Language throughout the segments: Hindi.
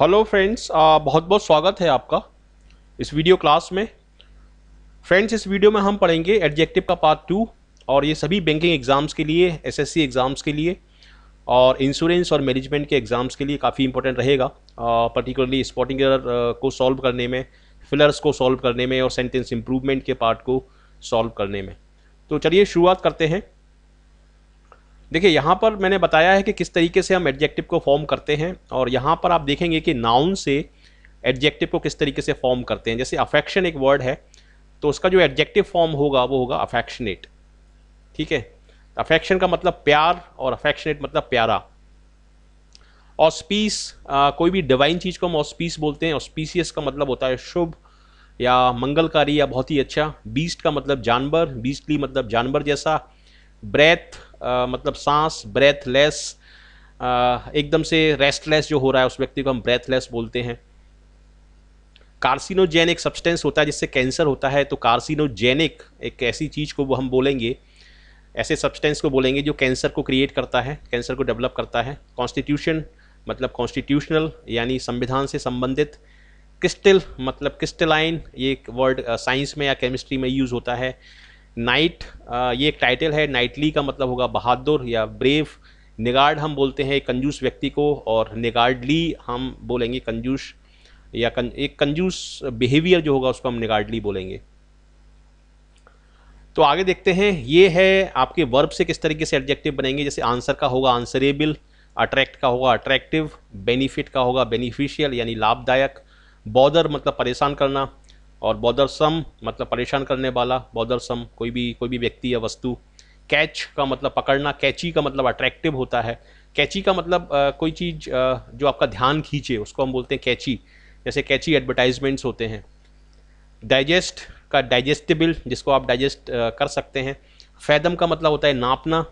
हेलो फ्रेंड्स बहुत बहुत स्वागत है आपका इस वीडियो क्लास में फ्रेंड्स इस वीडियो में हम पढ़ेंगे एडजेक्टिव का पार्ट टू और ये सभी बैंकिंग एग्ज़ाम्स के लिए एसएससी एग्ज़ाम्स के लिए और इंश्योरेंस और मैनेजमेंट के एग्ज़ाम्स के लिए काफ़ी इंपॉर्टेंट रहेगा पर्टिकुलरली स्पॉटिंग एरर को सॉल्व करने में फिलर्स को सॉल्व करने में और सेंटेंस इम्प्रूवमेंट के पार्ट को सॉल्व करने में तो चलिए शुरुआत करते हैं देखिए यहाँ पर मैंने बताया है कि किस तरीके से हम एडजेक्टिव को फॉर्म करते हैं और यहाँ पर आप देखेंगे कि नाउन से एडजेक्टिव को किस तरीके से फॉर्म करते हैं जैसे अफेक्शन एक वर्ड है तो उसका जो एडजेक्टिव फॉर्म होगा वो होगा अफेक्शनेट ठीक है अफेक्शन का मतलब प्यार और अफेक्शनेट मतलब प्यारा ऑस्पीस कोई भी डिवाइन चीज़ को हम ऑस्पीस बोलते हैं ऑस्पीसियस का मतलब होता है शुभ या मंगलकारी या बहुत ही अच्छा बीस्ट का मतलब जानवर बीस्टली मतलब जानवर जैसा ब्रेथ आ, मतलब सांस ब्रेथलेस एकदम से रेस्टलेस जो हो रहा है उस व्यक्ति को हम ब्रेथलेस बोलते हैं कार्सिनोजेनिक सब्सटेंस होता है जिससे कैंसर होता है तो कार्सिनोजेनिक एक ऐसी चीज़ को हम बोलेंगे ऐसे सब्सटेंस को बोलेंगे जो कैंसर को क्रिएट करता है कैंसर को डेवलप करता है कॉन्स्टिट्यूशन मतलब कॉन्स्टिट्यूशनल यानी संविधान से संबंधित क्रिस्टल मतलब क्रिस्टलाइन ये एक वर्ड साइंस में या केमिस्ट्री में यूज़ होता है नाइट ये एक टाइटल है नाइटली का मतलब होगा बहादुर या ब्रेव निगार्ड हम बोलते हैं कंजूस व्यक्ति को और निगार्डली हम बोलेंगे कंजूस या कं, एक कंजूस बिहेवियर जो होगा उसको हम निगार्डली बोलेंगे तो आगे देखते हैं ये है आपके वर्ब से किस तरीके से एडजेक्टिव बनेंगे जैसे आंसर का होगा आंसरेबल अट्रैक्ट का होगा अट्रैक्टिव बेनिफिट का होगा बेनिफिशियल यानी लाभदायक बॉदर मतलब परेशान करना और बौद्धरसम मतलब परेशान करने वाला बौदरसम कोई भी कोई भी व्यक्ति या वस्तु कैच का मतलब पकड़ना कैची का मतलब अट्रैक्टिव होता है कैची का मतलब आ, कोई चीज़ आ, जो आपका ध्यान खींचे उसको हम बोलते हैं कैची जैसे कैची एडवर्टाइजमेंट्स होते हैं डाइजेस्ट का डाइजेस्टिबल जिसको आप डाइजेस्ट कर सकते हैं फैदम का मतलब होता है नापना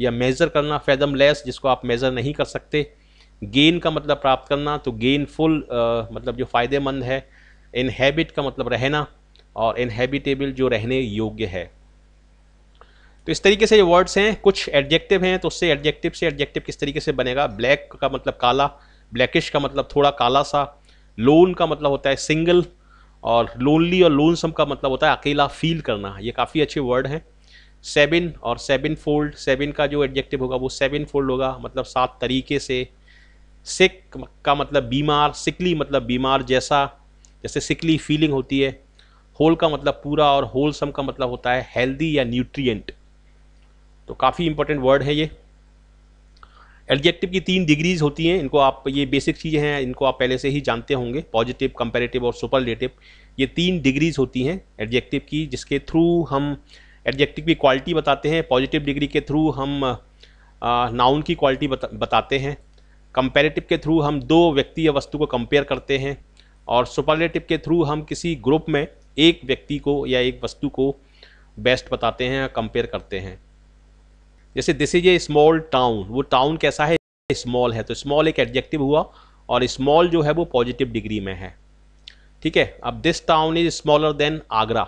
या मेज़र करना फैदम लेस जिसको आप मेज़र नहीं कर सकते गेन का मतलब प्राप्त करना तो गेन फुल मतलब जो फ़ायदेमंद है इनहेबिट का मतलब रहना और इनहेबिटेबल जो रहने योग्य है तो इस तरीके से ये वर्ड्स हैं कुछ एडजेक्टिव हैं तो उससे एडजेक्टिव से एडजेक्टिव किस तरीके से बनेगा ब्लैक का मतलब काला ब्लैकिश का मतलब थोड़ा काला सा लोन का मतलब होता है सिंगल और लोनली और लोनसम का मतलब होता है अकेला फील करना ये काफ़ी अच्छे वर्ड हैं सेबिन और सेबिन फोल्ड सेबिन का जो एडजेक्टिव होगा वो सेबिन फोल्ड होगा मतलब सात तरीके से सिक का मतलब बीमार सिकली मतलब बीमार जैसा जैसे सिकली फीलिंग होती है होल का मतलब पूरा और होल सम का मतलब होता है हेल्दी या न्यूट्रिएंट तो काफ़ी इंपॉर्टेंट वर्ड है ये एडजेक्टिव की तीन डिग्रीज होती हैं इनको आप ये बेसिक चीज़ें हैं इनको आप पहले से ही जानते होंगे पॉजिटिव कंपेरेटिव और सुपरलेटिव ये तीन डिग्रीज होती हैं एडजेक्टिव की जिसके थ्रू हम एडजेक्टिव की क्वालिटी बताते हैं पॉजिटिव डिग्री के थ्रू हम नाउन की क्वालिटी बता, बताते हैं कंपेरेटिव के थ्रू हम दो व्यक्ति या वस्तु को कंपेयर करते हैं और सुपरलेटिव के थ्रू हम किसी ग्रुप में एक व्यक्ति को या एक वस्तु को बेस्ट बताते हैं या कंपेयर करते हैं जैसे this is a small town वो टाउन कैसा है स्मॉल है तो स्मॉल एक एडजेक्टिव हुआ और स्मॉल जो है वो पॉजिटिव डिग्री में है ठीक है अब this town is smaller than Agra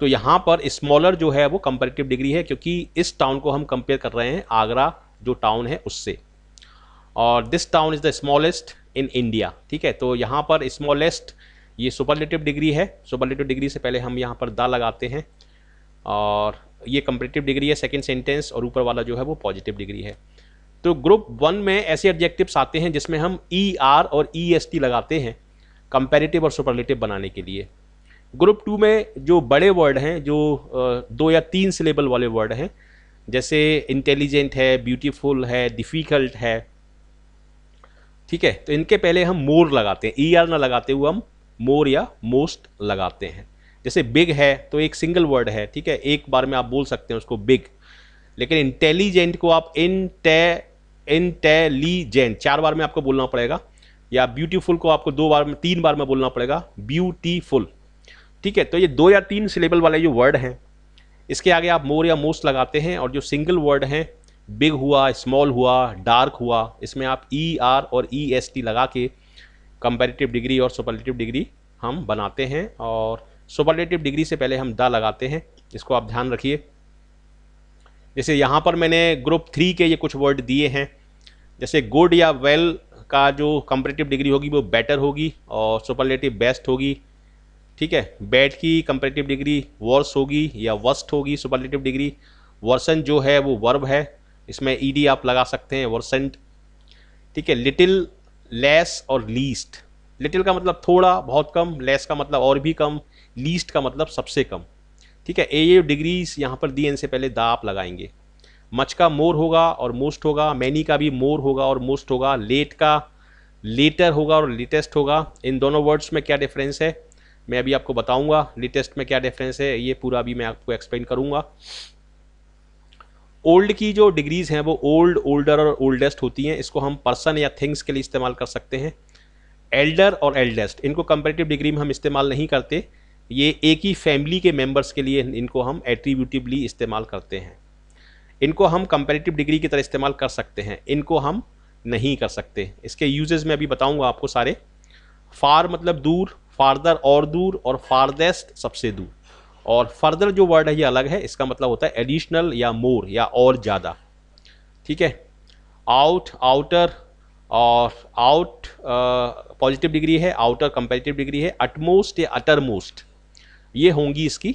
तो यहाँ पर स्मॉलर जो है वो कंपेरेटिव डिग्री है क्योंकि इस टाउन को हम कंपेयर कर रहे हैं आगरा जो टाउन है उससे और this town is the smallest in India ठीक है तो यहाँ पर स्मॉलेस्ट ये सुपरलेटिव डिग्री है सुपरलेटिव डिग्री से पहले हम यहाँ पर दा लगाते हैं और ये कंपरेटिव डिग्री है सेकेंड सेंटेंस और ऊपर वाला जो है वो पॉजिटिव डिग्री है तो ग्रुप वन में ऐसे ऑब्जेक्टिव्स आते हैं जिसमें हम ई e आर और ई एस टी लगाते हैं कंपेरेटिव और सुपरलेटिव बनाने के लिए ग्रुप टू में जो बड़े वर्ड हैं जो दो या तीन सिलेबल वाले वर्ड हैं जैसे इंटेलिजेंट है ब्यूटीफुल है डिफ़िकल्ट है ठीक है तो इनके पहले हम मोर लगाते हैं ई e आर ना लगाते हुए हम मोर या मोस्ट लगाते हैं जैसे बिग है तो एक सिंगल वर्ड है ठीक है एक बार में आप बोल सकते हैं उसको बिग लेकिन इंटेलिजेंट को आप इंटे इंटेलिजेंट चार बार में आपको बोलना पड़ेगा या ब्यूटीफुल को आपको दो बार में तीन बार में बोलना पड़ेगा ब्यूटीफुल ठीक है तो ये दो या तीन सिलेबल वाले जो वर्ड हैं इसके आगे आप मोर या मोस्ट लगाते हैं और जो सिंगल वर्ड हैं बिग हुआ स्मॉल हुआ डार्क हुआ इसमें आप ई e, आर और ई एस टी लगा के कंपेरेटिव डिग्री और सुपरलेटिव डिग्री हम बनाते हैं और सुपरलेटिव डिग्री से पहले हम द लगाते हैं इसको आप ध्यान रखिए जैसे यहाँ पर मैंने ग्रुप थ्री के ये कुछ वर्ड दिए हैं जैसे गुड या वेल well का जो कंपेरेटिव डिग्री होगी वो बेटर होगी और सुपरलेटिव बेस्ट होगी ठीक है बैड की कंपेरेटिव डिग्री वर्स होगी या वर्स्ट होगी सुपरलेटिव डिग्री वर्सन जो है वो वर्ब है इसमें ईडी e आप लगा सकते हैं वर्सेंट ठीक है लिटिल लेस और लीस्ट लिटिल का मतलब थोड़ा बहुत कम लेस का मतलब और भी कम लीस्ट का मतलब सबसे कम ठीक है ए ये डिग्रीज यहाँ पर डी एन से पहले दा आप लगाएंगे मच का मोर होगा और मोस्ट होगा मैनी का भी मोर होगा और मोस्ट होगा लेट का लेटर होगा और लेटेस्ट होगा इन दोनों वर्ड्स में क्या डिफरेंस है मैं अभी आपको बताऊंगा लेटेस्ट में क्या डिफरेंस है ये पूरा अभी मैं आपको एक्सप्लेन करूंगा ओल्ड की जो डिग्रीज़ हैं वो ओल्ड ओल्डर और ओल्डेस्ट होती हैं इसको हम पर्सन या थिंग्स के लिए इस्तेमाल कर सकते हैं एल्डर और एल्डेस्ट इनको कंपेरेटिव डिग्री में हम इस्तेमाल नहीं करते ये एक ही फैमिली के मेंबर्स के लिए इनको हम एट्रीब्यूटिवली इस्तेमाल करते हैं इनको हम कंपेरेटिव डिग्री की तरह इस्तेमाल कर सकते हैं इनको हम नहीं कर सकते इसके यूजेज़ में अभी बताऊँगा आपको सारे फार मतलब दूर फारदर और दूर और फारदेस्ट सबसे दूर और फर्दर जो वर्ड है ये अलग है इसका मतलब होता है एडिशनल या मोर या और ज़्यादा ठीक है आउट आउटर और आउट पॉजिटिव डिग्री है आउटर कंपेरेटिव डिग्री है अटमोस्ट या अटरमोस्ट ये होंगी इसकी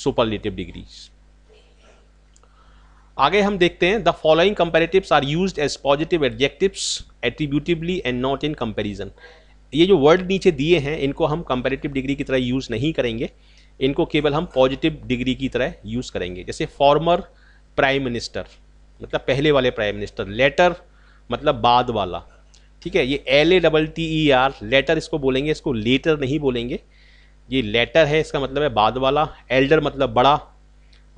सुपरलेटिव डिग्रीज आगे हम देखते हैं the following comparative are use as positive adjectives attributively and not in comparison ये जो वर्ड नीचे दिए हैं इनको हम कंपेरेटिव डिग्री की तरह यूज़ नहीं करेंगे इनको केवल हम पॉजिटिव डिग्री की तरह यूज़ करेंगे जैसे फॉर्मर प्राइम मिनिस्टर मतलब पहले वाले प्राइम मिनिस्टर लेटर मतलब बाद वाला ठीक है ये L A double T E R letter इसको बोलेंगे इसको लेटर नहीं बोलेंगे ये लेटर है इसका मतलब है बाद वाला एल्डर मतलब बड़ा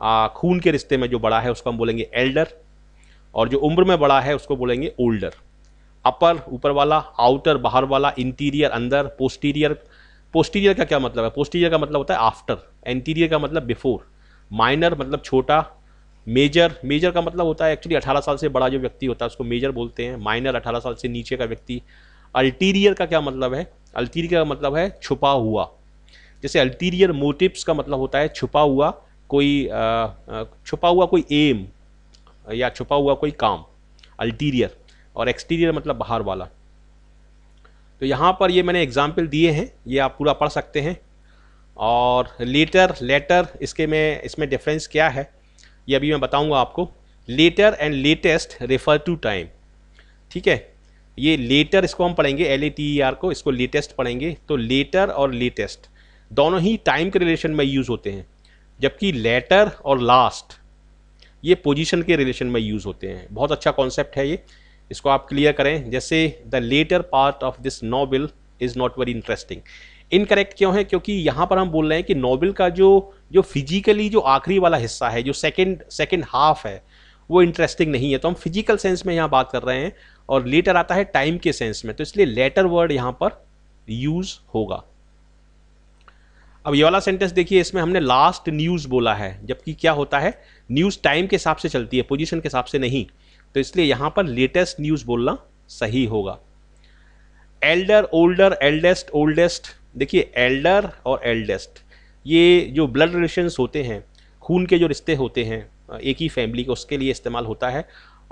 आ, खून के रिश्ते में जो बड़ा है उसको हम बोलेंगे एल्डर और जो उम्र में बड़ा है उसको बोलेंगे ओल्डर अपर ऊपर वाला आउटर बाहर वाला इंटीरियर अंदर पोस्टीरियर पोस्टीरियर का क्या मतलब है पोस्टीरियर का मतलब होता है आफ्टर एंटीरियर का मतलब बिफोर माइनर मतलब छोटा मेजर मेजर का मतलब होता है एक्चुअली 18 साल से बड़ा जो व्यक्ति होता है उसको मेजर बोलते हैं माइनर 18 साल से नीचे का व्यक्ति अल्टीरियर का क्या मतलब है अल्टीरियर का मतलब है छुपा हुआ जैसे अल्टीरियर मोटिव्स का मतलब होता है छुपा हुआ कोई छुपा हुआ कोई एम या छुपा हुआ कोई काम अल्टीरियर और एक्सटीरियर मतलब बाहर वाला तो यहाँ पर ये मैंने एग्जाम्पल दिए हैं ये आप पूरा पढ़ सकते हैं और लेटर लेटर इसके में इसमें डिफरेंस क्या है ये अभी मैं बताऊँगा आपको later and latest refer to time ठीक है ये लेटर इसको हम पढ़ेंगे L A T E R को इसको लेटेस्ट पढ़ेंगे तो लेटर और लेटेस्ट दोनों ही टाइम के रिलेशन में यूज़ होते हैं जबकि लेटर और लास्ट ये पोजीशन के रिलेशन में यूज़ होते हैं बहुत अच्छा कॉन्सेप्ट है ये इसको आप क्लियर करें जैसे the latter part of this novel is not very interesting incorrect क्यों है क्योंकि यहाँ पर हम बोल रहे हैं कि नॉवल का जो जो फिजिकली जो आखिरी वाला हिस्सा है जो सेकेंड सेकेंड हाफ है वो इंटरेस्टिंग नहीं है तो हम फिजिकल सेंस में यहाँ बात कर रहे हैं और लेटर आता है टाइम के सेंस में तो इसलिए लेटर वर्ड यहाँ पर यूज होगा अब ये वाला सेंटेंस देखिए इसमें हमने लास्ट न्यूज़ बोला है जबकि क्या होता है न्यूज़ टाइम के हिसाब से चलती है पोजीशन के हिसाब से नहीं तो इसलिए यहाँ पर लेटेस्ट न्यूज़ बोलना सही होगा एल्डर ओल्डर एल्डेस्ट ओल्डेस्ट देखिए एल्डर और एल्डेस्ट ये जो ब्लड रिलेशन होते हैं खून के जो रिश्ते होते हैं एक ही फैमिली के उसके लिए इस्तेमाल होता है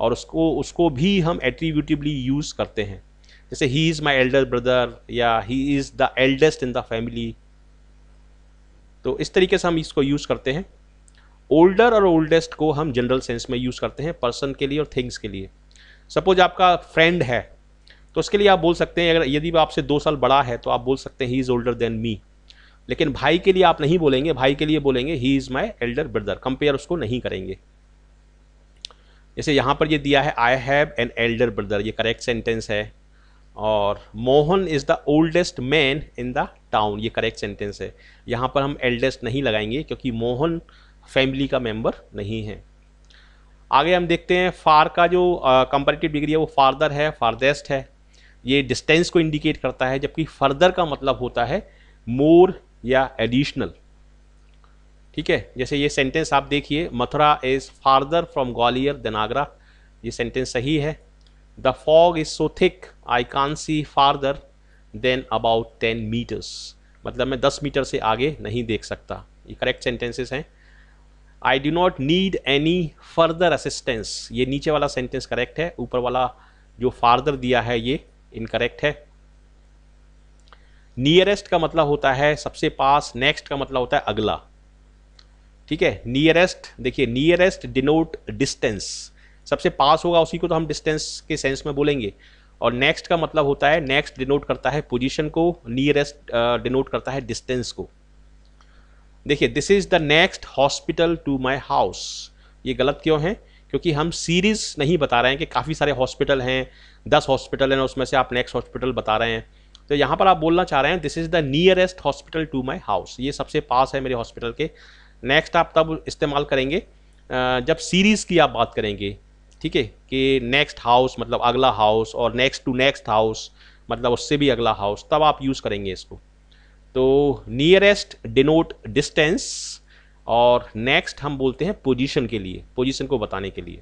और उसको उसको भी हम एट्रीब्यूटिवली यूज़ करते हैं जैसे he is my elder brother या he is the eldest in the family तो इस तरीके से हम इसको यूज़ करते हैं ओल्डर और ओल्डेस्ट को हम जनरल सेंस में यूज़ करते हैं पर्सन के लिए और थिंग्स के लिए सपोज आपका फ्रेंड है तो उसके लिए आप बोल सकते हैं अगर यदि आपसे दो साल बड़ा है तो आप बोल सकते हैं he is older than me लेकिन भाई के लिए आप नहीं बोलेंगे भाई के लिए बोलेंगे he is my elder brother compare उसको नहीं करेंगे जैसे यहाँ पर ये दिया है I have an elder brother ये करेक्ट सेंटेंस है और Mohan is the oldest man in the town ये करेक्ट सेंटेंस है यहाँ पर हम एल्डेस्ट नहीं लगाएंगे क्योंकि मोहन फैमिली का मेंबर नहीं है आगे हम देखते हैं फार का जो कंपेरेटिव डिग्री है वो फार्दर है फारदेस्ट है ये डिस्टेंस को इंडिकेट करता है जबकि फर्दर का मतलब होता है मोर या एडिशनल ठीक है जैसे ये सेंटेंस आप देखिए Mathura is farther from Gwalior than Agra ये सेंटेंस सही है the fog is so thick I can see farther than about ten metres मतलब मैं दस मीटर से आगे नहीं देख सकता ये करेक्ट सेंटेंसेस हैं I do not need any further assistance ये नीचे वाला सेंटेंस करेक्ट है ऊपर वाला जो फार्दर दिया है ये इनकरेक्ट है नियरेस्ट का मतलब होता है सबसे पास नेक्स्ट का मतलब होता है अगला ठीक है नियरेस्ट देखिए नियरेस्ट डिनोट डिस्टेंस सबसे पास होगा उसी को तो हम डिस्टेंस के सेंस में बोलेंगे और नेक्स्ट का मतलब होता है नेक्स्ट डिनोट करता है पोजीशन को नियरेस्ट डिनोट करता है डिस्टेंस को देखिए this is the next hospital to my house ये गलत क्यों है क्योंकि हम सीरीज़ नहीं बता रहे हैं कि काफ़ी सारे हॉस्पिटल हैं दस हॉस्पिटल हैं उसमें से आप नेक्स्ट हॉस्पिटल बता रहे हैं तो यहाँ पर आप बोलना चाह रहे हैं this is the nearest hospital to my house ये सबसे पास है मेरे हॉस्पिटल के नेक्स्ट आप तब इस्तेमाल करेंगे जब सीरीज़ की आप बात करेंगे ठीक है कि नेक्स्ट हाउस मतलब अगला हाउस और नेक्स्ट टू नेक्स्ट हाउस मतलब उससे भी अगला हाउस तब आप यूज़ करेंगे इसको तो नियरेस्ट डिनोट डिस्टेंस और नेक्स्ट हम बोलते हैं पोजीशन के लिए पोजीशन को बताने के लिए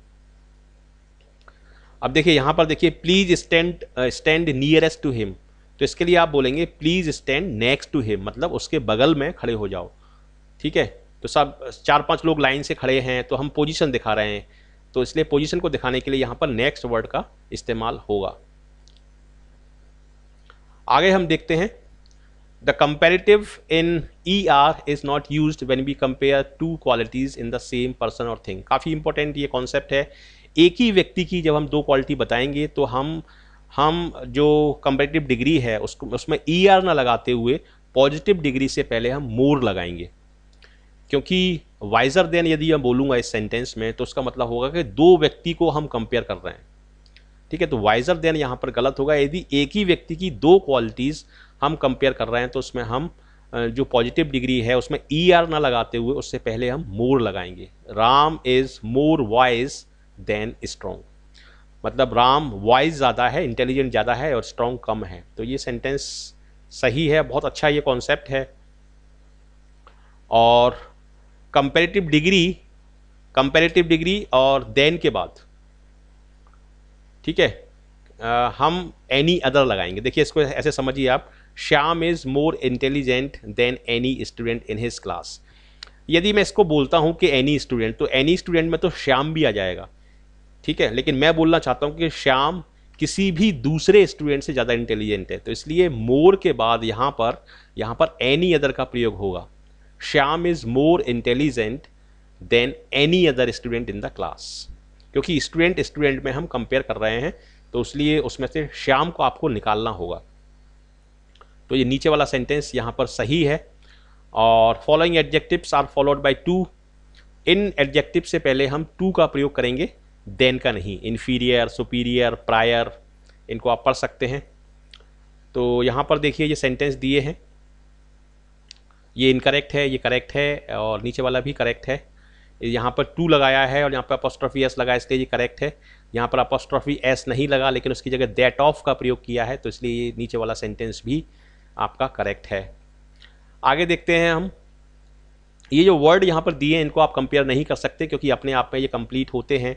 अब देखिए यहां पर देखिए please stand stand nearest to him तो इसके लिए आप बोलेंगे please stand next to him मतलब उसके बगल में खड़े हो जाओ ठीक है तो सब चार पांच लोग लाइन से खड़े हैं तो हम पोजीशन दिखा रहे हैं तो इसलिए पोजीशन को दिखाने के लिए यहां पर नेक्स्ट वर्ड का इस्तेमाल होगा आगे हम देखते हैं The comparative in ER is not used when we compare two qualities in the same person or thing. काफ़ी important ये concept है एक ही व्यक्ति की जब हम दो क्वालिटी बताएंगे तो हम हम जो कंपेरेटिव डिग्री है उसको उसमें ई e ER ना लगाते हुए पॉजिटिव डिग्री से पहले हम मोर लगाएंगे क्योंकि वाइजर देन यदि मैं बोलूँगा इस सेंटेंस में तो उसका मतलब होगा कि दो व्यक्ति को हम कंपेयर कर रहे हैं ठीक है तो वाइजर देन यहाँ पर गलत होगा यदि एक ही व्यक्ति की दो क्वालिटीज़ हम कंपेयर कर रहे हैं तो उसमें हम जो पॉजिटिव डिग्री है उसमें ई er आर ना लगाते हुए उससे पहले हम मोर लगाएंगे Ram is more wise than strong मतलब राम वाइज ज़्यादा है इंटेलिजेंट ज़्यादा है और स्ट्रॉन्ग कम है तो ये सेंटेंस सही है बहुत अच्छा ये कॉन्सेप्ट है और कंपेरेटिव डिग्री कंपेरेटिव डिग्री और देन के बाद ठीक है हम एनी अदर लगाएंगे देखिए इसको ऐसे समझिए आप Shyam is more intelligent than any student in his class यदि मैं इसको बोलता हूँ कि एनी स्टूडेंट तो एनी स्टूडेंट में तो श्याम भी आ जाएगा ठीक है लेकिन मैं बोलना चाहता हूँ कि श्याम किसी भी दूसरे स्टूडेंट से ज़्यादा इंटेलिजेंट है तो इसलिए मोर के बाद यहाँ पर यहाँ पर एनी अदर का प्रयोग होगा Shyam is more intelligent than any other student in the class क्योंकि स्टूडेंट स्टूडेंट में हम कंपेयर कर रहे हैं तो इसलिए उसमें से श्याम को आपको निकालना होगा तो ये नीचे वाला सेंटेंस यहाँ पर सही है और following adjectives are followed by to इन एडजेक्टिव से पहले हम टू का प्रयोग करेंगे देन का नहीं इन्फीरियर सुपीरियर प्रायर इनको आप पढ़ सकते हैं तो यहाँ पर देखिए ये सेंटेंस दिए हैं ये इनकरेक्ट है ये करेक्ट है और नीचे वाला भी करेक्ट है यहाँ पर टू लगाया है और यहाँ पर अपोस्ट्रॉफी एस लगाया इसलिए ये करेक्ट है यहाँ पर अपोस्ट्रॉफी एस नहीं लगा लेकिन उसकी जगह दैट ऑफ का प्रयोग किया है तो इसलिए ये नीचे वाला सेंटेंस भी आपका करेक्ट है आगे देखते हैं हम ये जो वर्ड यहाँ पर दिए हैं इनको आप कंपेयर नहीं कर सकते क्योंकि अपने आप में ये कंप्लीट होते हैं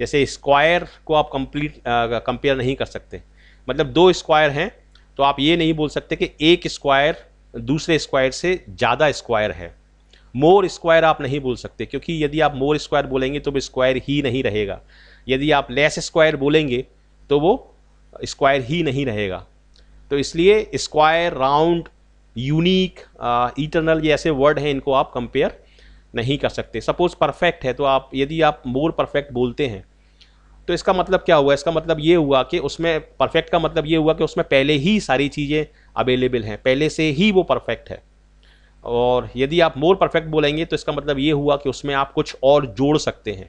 जैसे स्क्वायर को आप कंप्लीट कंपेयर नहीं कर सकते मतलब दो स्क्वायर हैं तो आप ये नहीं बोल सकते कि एक स्क्वायर दूसरे स्क्वायर से ज़्यादा स्क्वायर है मोर स्क्वायर आप नहीं बोल सकते क्योंकि यदि आप मोर स्क्वायर बोलेंगे तो वो स्क्वायर ही नहीं रहेगा यदि आप लेस स्क्वायर बोलेंगे तो वो स्क्वायर ही नहीं रहेगा तो इसलिए स्क्वायर राउंड यूनिक इटरनल ये ऐसे वर्ड हैं इनको आप कंपेयर नहीं कर सकते सपोज परफेक्ट है तो आप यदि आप मोर परफेक्ट बोलते हैं तो इसका मतलब क्या हुआ इसका मतलब ये हुआ कि उसमें परफेक्ट का मतलब ये हुआ कि उसमें पहले ही सारी चीज़ें अवेलेबल हैं पहले से ही वो परफेक्ट है और यदि आप मोर परफेक्ट बोलेंगे तो इसका मतलब ये हुआ कि उसमें आप कुछ और जोड़ सकते हैं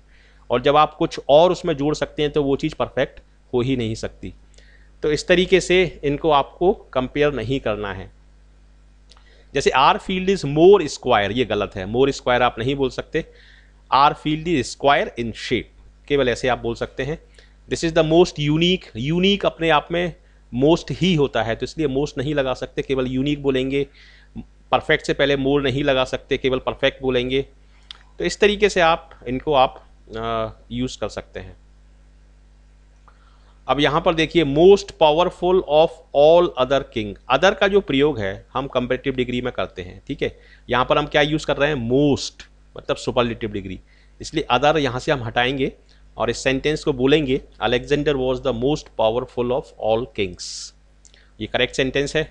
और जब आप कुछ और उसमें जोड़ सकते हैं तो वो चीज़ परफेक्ट हो ही नहीं सकती तो इस तरीके से इनको आपको कंपेयर नहीं करना है जैसे our field is more square ये गलत है मोर स्क्वायर आप नहीं बोल सकते our field is square in shape केवल ऐसे आप बोल सकते हैं this is the most unique unique अपने आप में मोस्ट ही होता है तो इसलिए मोस्ट नहीं लगा सकते केवल यूनिक बोलेंगे परफेक्ट से पहले मूल नहीं लगा सकते केवल परफेक्ट बोलेंगे तो इस तरीके से आप इनको आप यूज़ कर सकते हैं अब यहाँ पर देखिए most powerful of all other king other का जो प्रयोग है हम कंपेटिव डिग्री में करते हैं ठीक है यहाँ पर हम क्या यूज़ कर रहे हैं मोस्ट मतलब सुपरलेटिव डिग्री इसलिए अदर यहाँ से हम हटाएंगे और इस सेंटेंस को बोलेंगे Alexander was the most powerful of all kings ये करेक्ट सेंटेंस है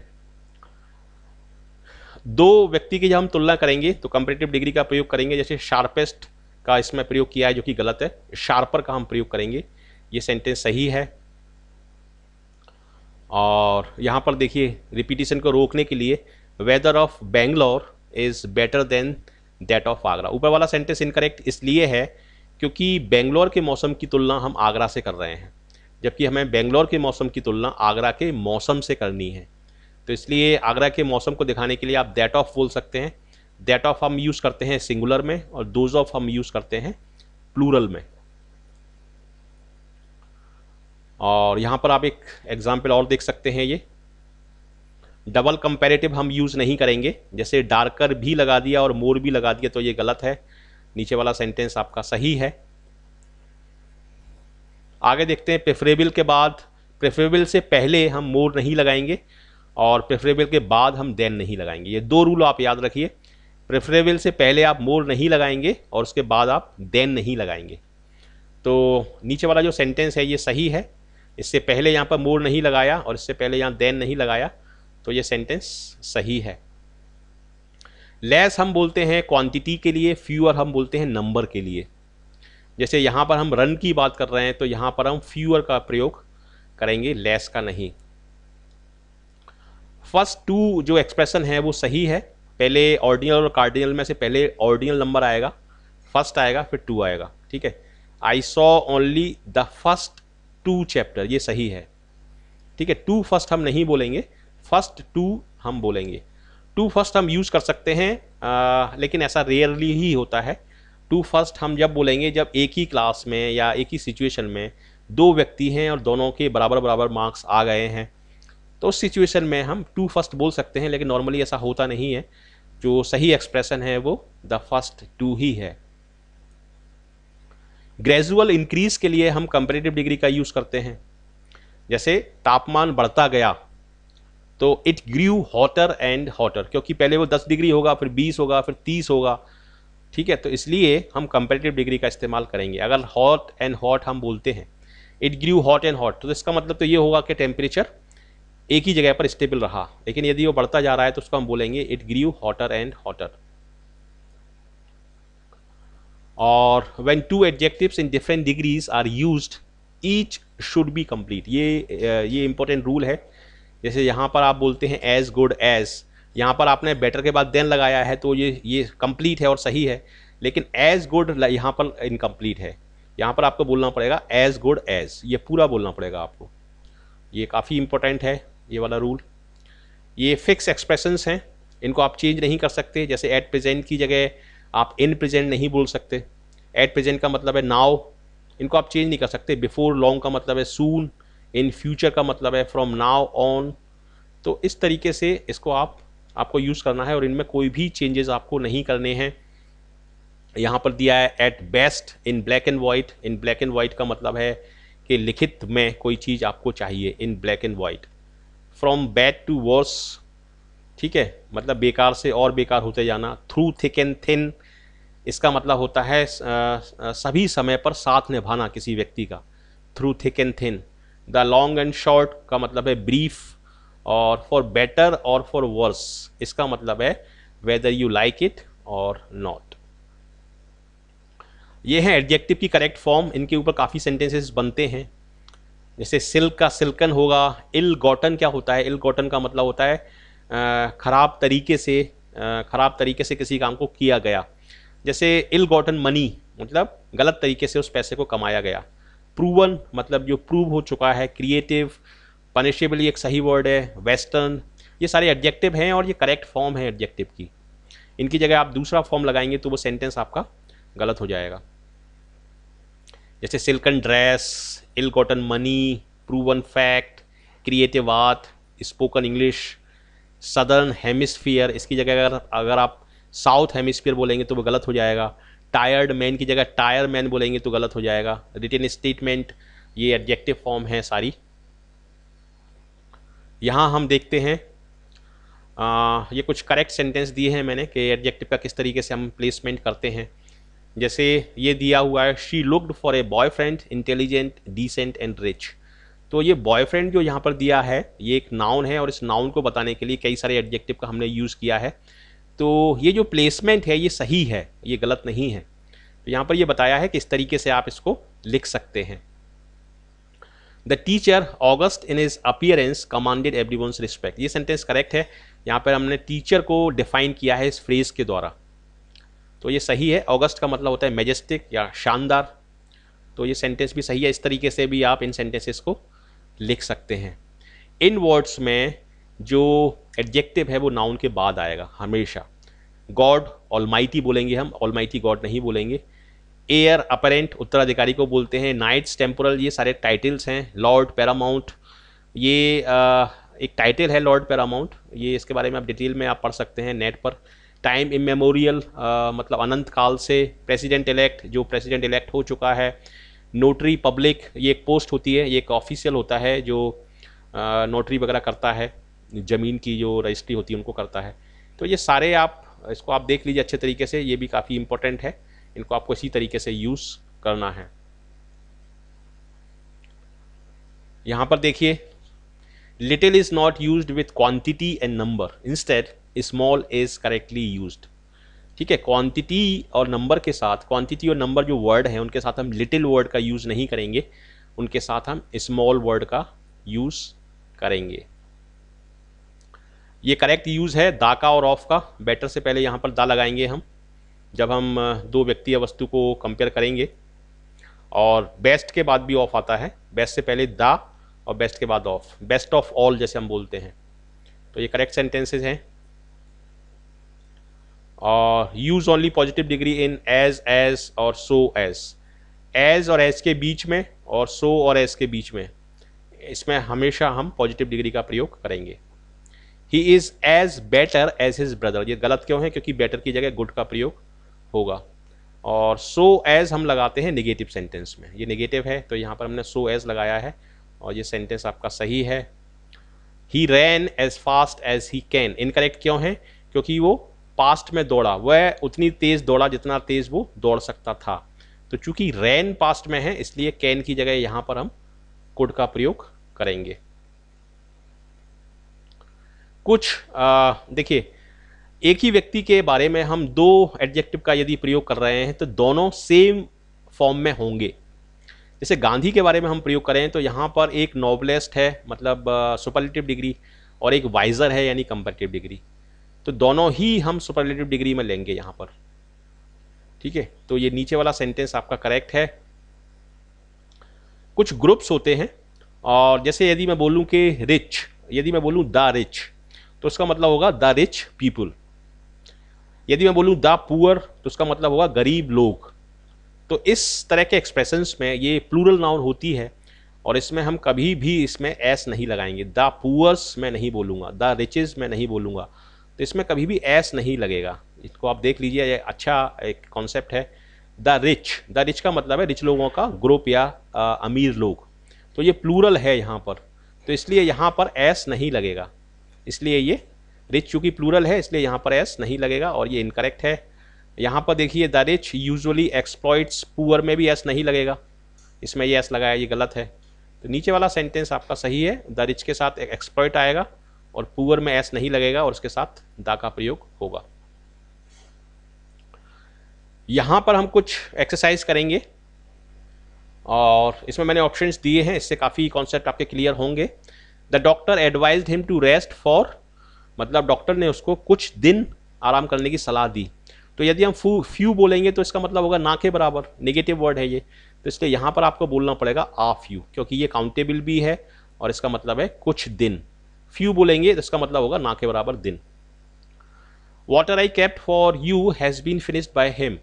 दो व्यक्ति की जब हम तुलना करेंगे तो कंपेटेटिव डिग्री का प्रयोग करेंगे जैसे शार्पेस्ट का इसमें प्रयोग किया है जो कि गलत है शार्पर का हम प्रयोग करेंगे ये सेंटेंस सही है और यहाँ पर देखिए रिपीटिशन को रोकने के लिए weather of Bangalore is better than that of Agra ऊपर वाला सेंटेंस इनकरेक्ट इसलिए है क्योंकि बेंगलोर के मौसम की तुलना हम आगरा से कर रहे हैं जबकि हमें बेंगलोर के मौसम की तुलना आगरा के मौसम से करनी है तो इसलिए आगरा के मौसम को दिखाने के लिए आप दैट ऑफ बोल सकते हैं दैट ऑफ हम यूज़ करते हैं सिंगुलर में और दोज ऑफ हम यूज़ करते हैं प्लूरल में और यहाँ पर आप एक एग्जाम्पल और देख सकते हैं ये डबल कंपेरेटिव हम यूज़ नहीं करेंगे जैसे डार्कर भी लगा दिया और मोर भी लगा दिया तो ये गलत है नीचे वाला सेंटेंस आपका सही है आगे देखते हैं प्रेफरेबल के बाद प्रेफरेबल से पहले हम मोर नहीं लगाएंगे और प्रेफरेबल के बाद हम देन नहीं लगाएंगे ये दो रूल आप याद रखिए प्रेफरेबल से पहले आप मोर नहीं लगाएंगे और उसके बाद आप देन नहीं लगाएंगे तो नीचे वाला जो सेंटेंस है ये सही है इससे पहले यहाँ पर मोर नहीं लगाया और इससे पहले यहाँ देन नहीं लगाया तो ये सेंटेंस सही है लेस हम बोलते हैं क्वांटिटी के लिए फ्यूअर हम बोलते हैं नंबर के लिए जैसे यहाँ पर हम रन की बात कर रहे हैं तो यहाँ पर हम फ्यूअर का प्रयोग करेंगे लेस का नहीं फर्स्ट टू जो एक्सप्रेशन है वो सही है पहले ऑर्डिनल और कार्डिनल में से पहले ऑर्डिनल नंबर आएगा फर्स्ट आएगा फिर टू आएगा ठीक है I saw only the first two chapter ये सही है ठीक है टू फर्स्ट हम नहीं बोलेंगे फर्स्ट टू हम बोलेंगे टू फर्स्ट हम यूज़ कर सकते हैं आ, लेकिन ऐसा रेयरली ही होता है टू फर्स्ट हम जब बोलेंगे जब एक ही क्लास में या एक ही सिचुएशन में दो व्यक्ति हैं और दोनों के बराबर बराबर मार्क्स आ गए हैं तो उस सिचुएशन में हम टू फर्स्ट बोल सकते हैं लेकिन नॉर्मली ऐसा होता नहीं है जो सही एक्सप्रेशन है वो द फर्स्ट टू ही है ग्रेजुअल इंक्रीज के लिए हम कंपेरेटिव डिग्री का यूज़ करते हैं जैसे तापमान बढ़ता गया तो it grew hotter and hotter क्योंकि पहले वो 10 डिग्री होगा फिर 20 होगा फिर 30 होगा ठीक है तो इसलिए हम कंपेरेटिव डिग्री का इस्तेमाल करेंगे अगर हॉट एंड हॉट हम बोलते हैं it grew hot and hot तो इसका मतलब तो ये होगा कि टेम्परेचर एक ही जगह पर स्टेबल रहा लेकिन यदि वो बढ़ता जा रहा है तो उसको हम बोलेंगे it grew hotter and hotter और when two adjectives in different degrees are use each should be complete ये ये इंपॉर्टेंट रूल है जैसे यहाँ पर आप बोलते हैं एज गुड एज यहाँ पर आपने बेटर के बाद देन लगाया है तो ये ये कंप्लीट है और सही है लेकिन एज गुड यहाँ पर इनकम्प्लीट है यहाँ पर आपको बोलना पड़ेगा एज गुड एज ये पूरा बोलना पड़ेगा आपको ये काफ़ी इंपॉर्टेंट है ये वाला रूल ये फिक्स एक्सप्रेशंस हैं इनको आप चेंज नहीं कर सकते जैसे एट प्रेजेंट की जगह आप इन प्रेजेंट नहीं बोल सकते एट प्रेजेंट का मतलब है नाव इनको आप चेंज नहीं कर सकते बिफोर लॉन्ग का मतलब है सून इन फ्यूचर का मतलब है फ्रॉम नाव ऑन तो इस तरीके से इसको आप आपको यूज़ करना है और इनमें कोई भी चेंजेस आपको नहीं करने हैं यहाँ पर दिया है at best in black and white in black and white का मतलब है कि लिखित में कोई चीज़ आपको चाहिए in black and white from bad to worse ठीक है मतलब बेकार से और बेकार होते जाना थ्रू थिक एंड थिन इसका मतलब होता है सभी समय पर साथ निभाना किसी व्यक्ति का through thick and thin the long and short का मतलब है ब्रीफ और फॉर बेटर और फॉर वर्स इसका मतलब है वेदर यू लाइक इट और नॉट ये हैं एडजेक्टिव की करेक्ट फॉर्म इनके ऊपर काफ़ी सेंटेंसेस बनते हैं जैसे सिल्क का सिल्कन होगा इल गॉटन क्या होता है इल गॉटन का मतलब होता है ख़राब तरीके से ख़राब तरीके से किसी काम को किया गया जैसे इल गॉटन मनी मतलब गलत तरीके से उस पैसे को कमाया गया प्रूवन मतलब जो प्रूव हो चुका है क्रिएटिव पनिशेबल एक सही वर्ड है वेस्टर्न ये सारे एडजेक्टिव हैं और ये करेक्ट फॉर्म है एडजेक्टिव की इनकी जगह आप दूसरा फॉर्म लगाएंगे तो वो सेंटेंस आपका गलत हो जाएगा जैसे silken dress ill cotton money proven fact creative art spoken English southern hemisphere इसकी जगह अगर अगर आप साउथ हेमिसफियर बोलेंगे तो वो गलत हो जाएगा टायर्ड मैन की जगह टायर मैन बोलेंगे तो गलत हो जाएगा रिटर्न स्टेटमेंट ये एडजेक्टिव फॉर्म है सारी यहाँ हम देखते हैं आ, ये कुछ करेक्ट सेंटेंस दिए हैं मैंने कि एडजेक्टिव का किस तरीके से हम प्लेसमेंट करते हैं जैसे ये दिया हुआ है she looked for a boyfriend intelligent decent and rich तो ये बॉयफ्रेंड जो यहाँ पर दिया है ये एक नाउन है और इस नाउन को बताने के लिए कई सारे एडजेक्टिव का हमने यूज़ किया है तो ये जो प्लेसमेंट है ये सही है ये गलत नहीं है तो यहाँ पर ये बताया है कि इस तरीके से आप इसको लिख सकते हैं the teacher august in his appearance commanded every respect ये सेंटेंस करेक्ट है यहाँ पर हमने टीचर को डिफाइन किया है इस फ्रेज़ के द्वारा तो ये सही है अगस्त का मतलब होता है मेजेस्टिक या शानदार तो ये सेंटेंस भी सही है इस तरीके से भी आप इन सेंटेंसेस को लिख सकते हैं इन वर्ड्स में जो एडजेक्टिव है वो नाउन के बाद आएगा हमेशा गॉड ऑल बोलेंगे हम ऑल गॉड नहीं बोलेंगे एयर अपरेंट उत्तराधिकारी को बोलते हैं नाइट्स टेम्पोरल ये सारे टाइटल्स हैं लॉर्ड पैरामाउंट ये आ, एक टाइटल है लॉर्ड पैरामाउंट ये इसके बारे में आप डिटेल में आप पढ़ सकते हैं नेट पर टाइम इमेमोरियल uh, मतलब अनंत काल से प्रेसिडेंट इलेक्ट जो प्रेसिडेंट इलेक्ट हो चुका है नोटरी पब्लिक ये एक पोस्ट होती है ये एक ऑफिशियल होता है जो नोटरी uh, वगैरह करता है ज़मीन की जो रजिस्ट्री होती है उनको करता है तो ये सारे आप इसको आप देख लीजिए अच्छे तरीके से ये भी काफ़ी इंपॉर्टेंट है इनको आपको इसी तरीके से यूज़ करना है यहाँ पर देखिए little is not use with quantity and number instead small is correctly use ठीक है क्वांटिटी और नंबर के साथ क्वांटिटी और नंबर जो वर्ड हैं उनके साथ हम लिटिल वर्ड का यूज़ नहीं करेंगे उनके साथ हम स्मॉल वर्ड का यूज़ करेंगे ये करेक्ट यूज़ है दा का और ऑफ का बेटर से पहले यहाँ पर दा लगाएंगे हम जब हम दो व्यक्ति या वस्तु को कंपेयर करेंगे और बेस्ट के बाद भी ऑफ आता है बेस्ट से पहले दा और बेस्ट के बाद ऑफ बेस्ट ऑफ ऑल जैसे हम बोलते हैं तो ये करेक्ट सेंटेंसेज हैं use only positive degree in as as और सो एज एज और एज के बीच में और सो so और एज के बीच में इसमें हमेशा हम पॉजिटिव डिग्री का प्रयोग करेंगे he is as better as his brother ये गलत क्यों है क्योंकि बेटर की जगह गुड का प्रयोग होगा और सो so एज हम लगाते हैं निगेटिव सेंटेंस में ये निगेटिव है तो यहाँ पर हमने सो so एज लगाया है और ये सेंटेंस आपका सही है he ran as fast as he can incorrect क्यों है क्योंकि वो पास्ट में दौड़ा वह उतनी तेज़ दौड़ा जितना तेज़ वो दौड़ सकता था तो चूंकि रैन पास्ट में है इसलिए कैन की जगह यहां पर हम कुड का प्रयोग करेंगे कुछ देखिए एक ही व्यक्ति के बारे में हम दो एडजेक्टिव का यदि प्रयोग कर रहे हैं तो दोनों सेम फॉर्म में होंगे जैसे गांधी के बारे में हम प्रयोग करें तो यहाँ पर एक नॉवलिस्ट है मतलब सुपरलेटिव डिग्री और एक वाइजर है यानी कंपेटिव डिग्री तो दोनों ही हम सुपरलेटिव डिग्री में लेंगे यहाँ पर ठीक है तो ये नीचे वाला सेंटेंस आपका करेक्ट है कुछ ग्रुप्स होते हैं और जैसे यदि मैं बोलूँ कि रिच यदि मैं बोलूँ द रिच तो उसका मतलब होगा द रिच पीपुल यदि मैं बोलूँ द पुअर तो उसका मतलब होगा गरीब लोग तो इस तरह के एक्सप्रेशंस में ये प्लूरल नाउन होती है और इसमें हम कभी भी इसमें एस नहीं लगाएंगे द पुअर्स मैं नहीं बोलूंगा द रिचेज मैं नहीं बोलूँगा तो इसमें कभी भी एस नहीं लगेगा इसको आप देख लीजिए ये अच्छा एक कॉन्सेप्ट है द रिच द रिच का मतलब है रिच लोगों का ग्रुप या आ, अमीर लोग तो ये प्लूरल है यहाँ पर तो इसलिए यहाँ पर एस नहीं लगेगा इसलिए ये रिच चूँकि प्लूरल है इसलिए यहाँ पर एस नहीं लगेगा और ये इनकरेक्ट है यहाँ पर देखिए the rich usually exploits poor में भी एस नहीं लगेगा इसमें ये एस लगाया ये गलत है तो नीचे वाला सेंटेंस आपका सही है द रिच के साथ एक एक्सप्लॉइट आएगा और पुअर में एस नहीं लगेगा और उसके साथ दा का प्रयोग होगा यहां पर हम कुछ एक्सरसाइज करेंगे और इसमें मैंने ऑप्शंस दिए हैं इससे काफ़ी कॉन्सेप्ट आपके क्लियर होंगे the doctor advise him to rest for मतलब डॉक्टर ने उसको कुछ दिन आराम करने की सलाह दी तो यदि हम फ्यू फ्यू बोलेंगे तो इसका मतलब होगा ना के बराबर नेगेटिव वर्ड है ये तो इसलिए यहाँ पर आपको बोलना पड़ेगा आ फ्यू क्योंकि ये काउंटेबल भी है और इसका मतलब है कुछ दिन फ्यू बोलेंगे तो इसका मतलब होगा ना के बराबर दिन water I kept for you has been finished by him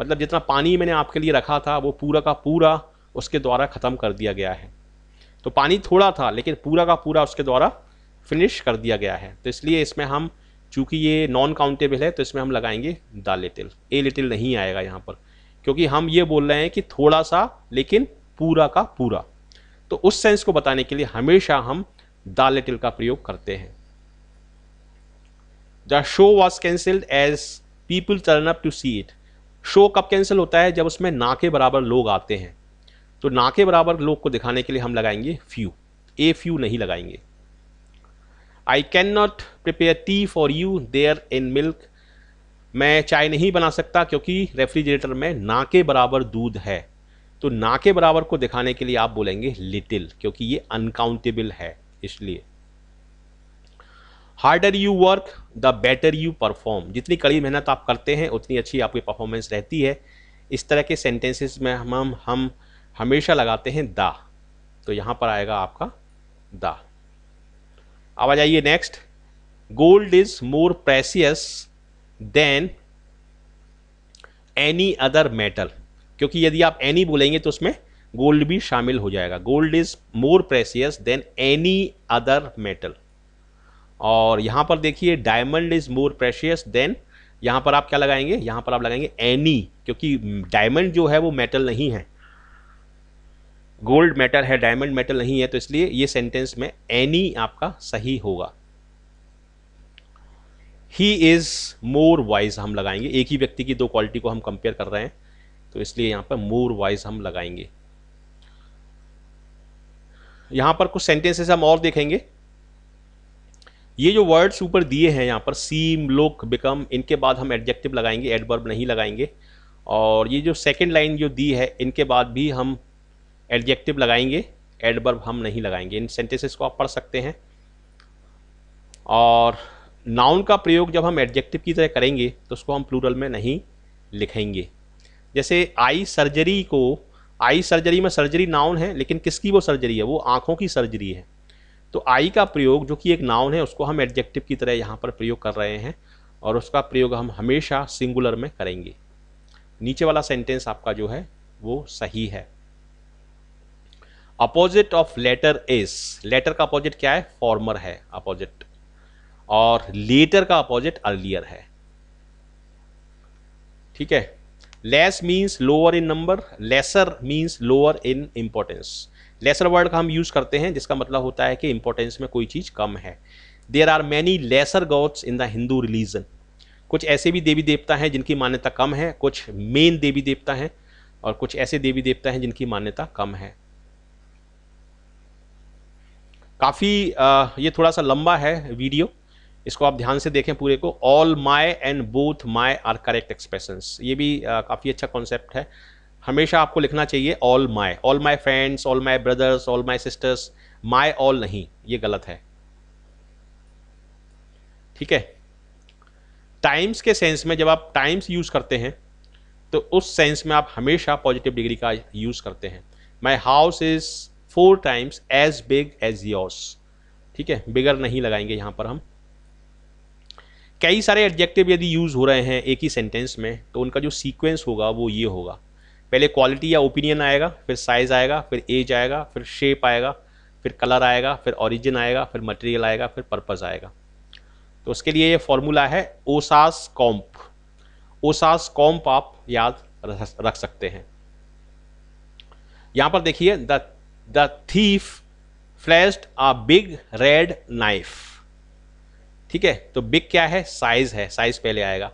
मतलब जितना पानी मैंने आपके लिए रखा था वो पूरा का पूरा उसके द्वारा ख़त्म कर दिया गया है तो पानी थोड़ा था लेकिन पूरा का पूरा उसके द्वारा फिनिश कर दिया गया है तो इसलिए इसमें हम चूंकि ये नॉन काउंटेबल है तो इसमें हम लगाएंगे द लिटिल ए लिटिल नहीं आएगा यहाँ पर क्योंकि हम ये बोल रहे हैं कि थोड़ा सा लेकिन पूरा का पूरा तो उस सेंस को बताने के लिए हमेशा हम दालेटिल का प्रयोग करते हैं the show was cancelled as people turn up to see it show कब कैंसिल होता है जब उसमें ना के बराबर लोग आते हैं तो ना के बराबर लोग को दिखाने के लिए हम लगाएंगे फ्यू ए फ्यू नहीं लगाएंगे I can not prepare tea for you there in milk मैं चाय नहीं बना सकता क्योंकि रेफ्रिजरेटर में ना के बराबर दूध है तो ना के बराबर को दिखाने के लिए आप बोलेंगे लिटिल क्योंकि ये अनकाउंटेबल है इसलिए harder you work the better you perform जितनी कड़ी मेहनत आप करते हैं उतनी अच्छी आपकी परफॉर्मेंस रहती है इस तरह के सेंटेंसेस में हम हम, हम हमेशा लगाते हैं द तो यहां पर आएगा आपका द अब आ जाइए next gold is more precious than any other metal क्योंकि यदि आप एनी बोलेंगे तो उसमें गोल्ड भी शामिल हो जाएगा gold is more precious than any other metal और यहां पर देखिए diamond is more precious than यहां पर आप क्या लगाएंगे यहां पर आप लगाएंगे एनी क्योंकि डायमंड जो है वो मेटल नहीं है गोल्ड मेटल है डायमंड मेटल नहीं है तो इसलिए ये सेंटेंस में एनी आपका सही होगा ही इज़ मोर वाइज हम लगाएंगे एक ही व्यक्ति की दो क्वालिटी को हम कंपेयर कर रहे हैं तो इसलिए यहां पर मोर वाइज हम लगाएंगे यहाँ पर कुछ सेंटेंसेस हम और देखेंगे ये जो वर्ड्स ऊपर दिए हैं यहाँ पर सीम लुक बिकम इनके बाद हम एडजेक्टिव लगाएंगे एडवर्ब नहीं लगाएंगे और ये जो सेकेंड लाइन जो दी है इनके बाद भी हम एडजेक्टिव लगाएंगे एडवर्ब हम नहीं लगाएंगे इन सेंटेंसेस को आप पढ़ सकते हैं और नाउन का प्रयोग जब हम एडजेक्टिव की तरह करेंगे तो उसको हम प्लूरल में नहीं लिखेंगे जैसे आई सर्जरी को आई सर्जरी में सर्जरी नाउन है लेकिन किसकी वो सर्जरी है वो आंखों की सर्जरी है तो आई का प्रयोग जो कि एक नाउन है उसको हम एडजेक्टिव की तरह यहाँ पर प्रयोग कर रहे हैं और उसका प्रयोग हम हमेशा सिंगुलर में करेंगे नीचे वाला सेंटेंस आपका जो है वो सही है opposite of latter is latter का अपोजिट क्या है फॉर्मर है अपोजिट और लेटर का अपोजिट अर्लियर है ठीक है less means lower in number lesser means lower in importance lesser word का हम यूज़ करते हैं जिसका मतलब होता है कि इम्पोर्टेंस में कोई चीज़ कम है there are many lesser gods in the Hindu religion कुछ ऐसे भी देवी देवता हैं जिनकी मान्यता कम है कुछ मेन देवी देवता हैं और कुछ ऐसे देवी देवता हैं जिनकी मान्यता कम है काफ़ी ये थोड़ा सा लंबा है वीडियो इसको आप ध्यान से देखें पूरे को all my and both my are correct expressions ये भी काफ़ी अच्छा कॉन्सेप्ट है हमेशा आपको लिखना चाहिए all my all my friends all my brothers all my sisters my all नहीं ये गलत है ठीक है टाइम्स के सेंस में जब आप टाइम्स यूज़ करते हैं तो उस सेंस में आप हमेशा पॉजिटिव डिग्री का यूज़ करते हैं my house is four times as big as yours ठीक है बिगर नहीं लगाएंगे यहाँ पर हम कई सारे एडजेक्टिव यदि यूज़ हो रहे हैं एक ही सेंटेंस में तो उनका जो सीक्वेंस होगा वो ये होगा पहले क्वालिटी या ओपिनियन आएगा फिर साइज़ आएगा फिर एज आएगा फिर शेप आएगा फिर कलर आएगा फिर ऑरिजिन आएगा फिर मटेरियल आएगा फिर पर्पज़ आएगा तो उसके लिए ये फॉर्मूला है ओसास कॉम्प ओसास कॉम्प आप याद रख सकते हैं यहाँ पर देखिए the the thief flashed a big red knife ठीक है तो बिग क्या है साइज है साइज पहले आएगा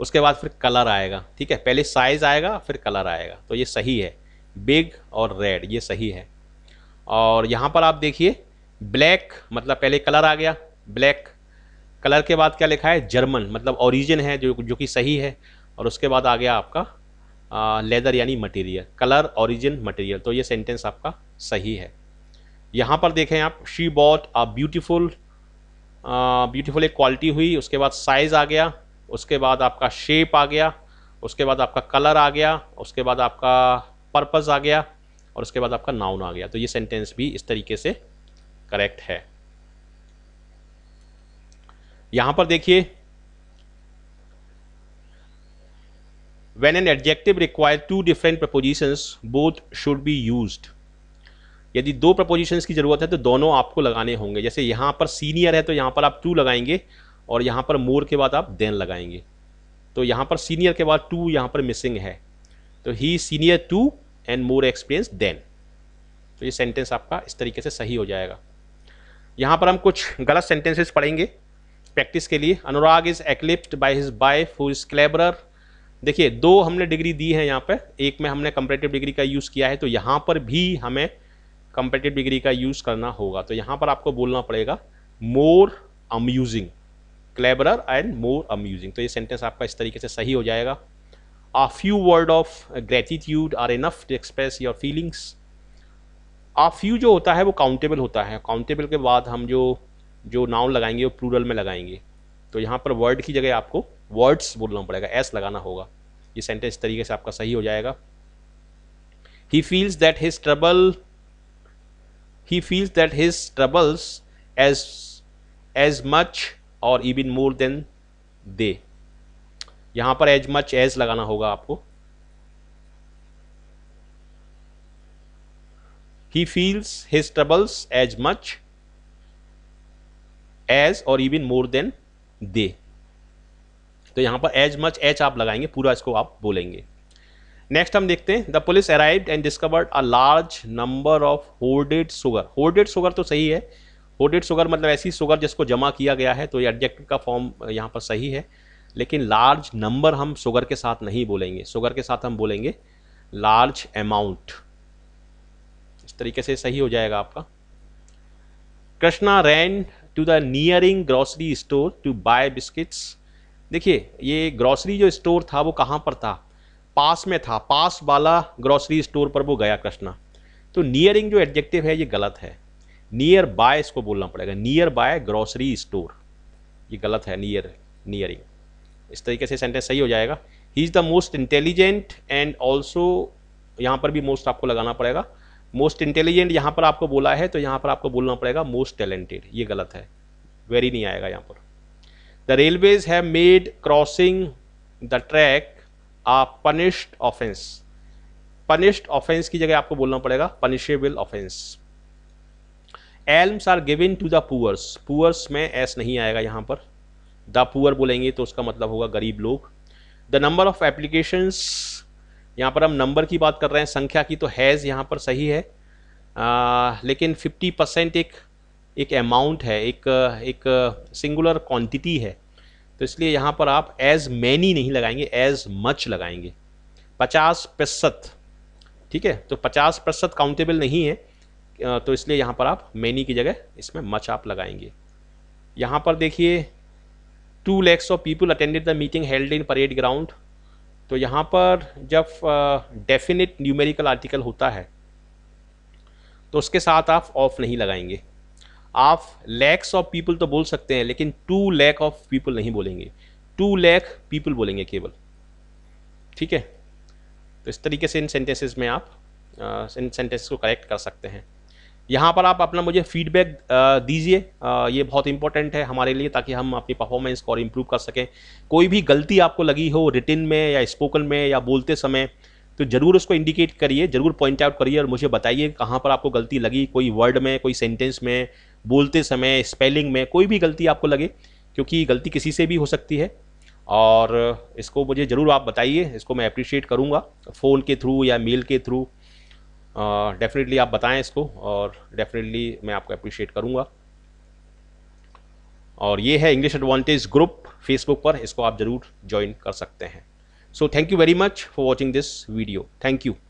उसके बाद फिर कलर आएगा ठीक है पहले साइज आएगा फिर कलर आएगा तो ये सही है बिग और रेड ये सही है और यहाँ पर आप देखिए ब्लैक मतलब पहले कलर आ गया ब्लैक कलर के बाद क्या लिखा है जर्मन मतलब ओरिजिन है जो जो कि सही है और उसके बाद आ गया आपका आ, लेदर यानी मटेरियल कलर ओरिजिन मटेरियल तो ये सेंटेंस आपका सही है यहाँ पर देखें आप she bought a beautiful beautiful एक क्वालिटी हुई उसके बाद साइज़ आ गया उसके बाद आपका शेप आ गया उसके बाद आपका कलर आ गया उसके बाद आपका पर्पज़ आ गया और उसके बाद आपका नाउन आ गया तो ये सेंटेंस भी इस तरीके से करेक्ट है यहाँ पर देखिए when an adjective require two different prepositions both should be used यदि दो प्रपोजिशंस की ज़रूरत है तो दोनों आपको लगाने होंगे जैसे यहाँ पर सीनियर है तो यहाँ पर आप टू लगाएंगे और यहाँ पर मोर के बाद आप देन लगाएंगे तो यहाँ पर सीनियर के बाद टू यहाँ पर मिसिंग है तो he senior to and more experience than तो ये सेंटेंस आपका इस तरीके से सही हो जाएगा यहाँ पर हम कुछ गलत सेंटेंसेस पढ़ेंगे प्रैक्टिस के लिए Anurag is eclipsed by his wife who is cleverer देखिए दो हमने डिग्री दी है यहाँ पर एक में हमने कंपरेटिव डिग्री का यूज़ किया है तो यहाँ पर भी हमें कंपेटिव डिग्री का यूज़ करना होगा तो यहाँ पर आपको बोलना पड़ेगा more amusing cleverer and more amusing तो ये सेंटेंस आपका इस तरीके से सही हो जाएगा a few word of gratitude are enough to express your feelings a few जो होता है वो काउंटेबल होता है काउंटेबल के बाद हम जो जो नाउन लगाएंगे वो प्लूरल में लगाएंगे तो यहाँ पर वर्ड की जगह आपको वर्ड्स बोलना पड़ेगा एस लगाना होगा ये सेंटेंस इस तरीके से आपका सही हो जाएगा he feels that his trouble he feels that his troubles as as much और इवन मोर देन दे यहां पर एज मच एज लगाना होगा आपको he feels his troubles as much as और इवन मोर देन दे तो यहां पर एज मच एच आप लगाएंगे पूरा इसको आप बोलेंगे नेक्स्ट हम देखते हैं the police arrive and discovered a large number of hoarded sugar hoarded sugar तो सही है होर्डेड शुगर मतलब ऐसी शुगर जिसको जमा किया गया है तो ये एडजेक्टिव का फॉर्म यहाँ पर सही है लेकिन लार्ज नंबर हम शुगर के साथ नहीं बोलेंगे शुगर के साथ हम बोलेंगे लार्ज अमाउंट इस तरीके से सही हो जाएगा आपका Krishna ran to the nearing grocery store to buy biscuits देखिए ये ग्रॉसरी जो स्टोर था वो कहाँ पर था पास में था पास वाला ग्रॉसरी स्टोर पर वो गया कृष्णा तो नियरिंग जो एडजेक्टिव है ये गलत है नियर बाय इसको बोलना पड़ेगा नियर बाय ग्रॉसरी स्टोर ये गलत है नियर नियरिंग इस तरीके से सेंटेंस सही हो जाएगा he is the most intelligent and also यहाँ पर भी मोस्ट आपको लगाना पड़ेगा मोस्ट इंटेलिजेंट यहाँ पर आपको बोला है तो यहाँ पर आपको बोलना पड़ेगा मोस्ट टैलेंटेड ये गलत है वेरी नहीं आएगा यहाँ पर the railways have made crossing the track a punished offence punished offence की जगह आपको बोलना पड़ेगा punishable offence alms are given to the poors poors में एस नहीं आएगा यहाँ पर द पुअर बोलेंगे तो उसका मतलब होगा गरीब लोग द नंबर ऑफ एप्लीकेशंस यहाँ पर हम नंबर की बात कर रहे हैं संख्या की तो हैज़ यहाँ पर सही है आ, लेकिन 50 परसेंट एक एक अमाउंट है एक एक सिंगुलर क्वांटिटी है तो इसलिए यहाँ पर आप एज मैनी नहीं लगाएंगे एज मच लगाएंगे पचास प्रतिशत ठीक है तो पचास प्रतिशत काउंटेबल नहीं है तो इसलिए यहाँ पर आप मैनी की जगह इसमें मच आप लगाएंगे यहाँ पर देखिए two lakhs of people attended the meeting held in parade ground तो यहाँ पर जब डेफिनेट न्यूमेरिकल आर्टिकल होता है तो उसके साथ आप ऑफ नहीं लगाएंगे आप लैक्स ऑफ पीपल तो बोल सकते हैं लेकिन टू लैक ऑफ पीपल नहीं बोलेंगे टू लैक पीपल बोलेंगे केवल ठीक है तो इस तरीके से इन सेंटेंसेस में आप इन सेंटेंसेस को करेक्ट कर सकते हैं यहाँ पर आप अपना मुझे फीडबैक दीजिए ये बहुत इंपॉर्टेंट है हमारे लिए ताकि हम अपनी परफॉर्मेंस को और इम्प्रूव कर सकें कोई भी गलती आपको लगी हो रिटिन में या स्पोकन में या बोलते समय तो ज़रूर उसको इंडिकेट करिए ज़रूर पॉइंट आउट करिए और मुझे बताइए कहाँ पर आपको गलती लगी कोई वर्ड में कोई सेंटेंस में बोलते समय स्पेलिंग में कोई भी गलती आपको लगे क्योंकि गलती किसी से भी हो सकती है और इसको मुझे ज़रूर आप बताइए इसको मैं अप्रिशिएट करूँगा फ़ोन के थ्रू या मेल के थ्रू डेफिनेटली आप बताएं इसको और डेफिनेटली मैं आपको अप्रिशिएट करूँगा और ये है इंग्लिश एडवांटेज ग्रुप फेसबुक पर इसको आप ज़रूर ज्वाइन कर सकते हैं so thank you very much for watching this video thank you